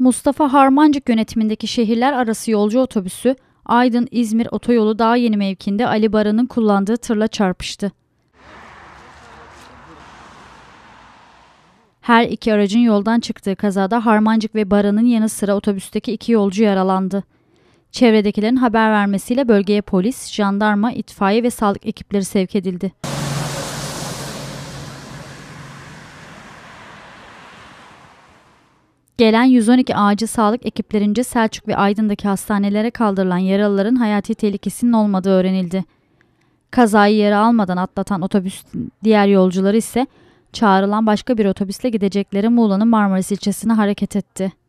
Mustafa Harmancık yönetimindeki şehirler arası yolcu otobüsü Aydın-İzmir otoyolu daha yeni mevkinde Ali Baran'ın kullandığı tırla çarpıştı. Her iki aracın yoldan çıktığı kazada Harmancık ve Baran'ın yanı sıra otobüsteki iki yolcu yaralandı. Çevredekilerin haber vermesiyle bölgeye polis, jandarma, itfaiye ve sağlık ekipleri sevk edildi. Gelen 112 acil sağlık ekiplerince Selçuk ve Aydın'daki hastanelere kaldırılan yaralıların hayati tehlikesinin olmadığı öğrenildi. Kazayı yere almadan atlatan otobüs diğer yolcuları ise çağrılan başka bir otobüsle gidecekleri Muğla'nın Marmaris ilçesine hareket etti.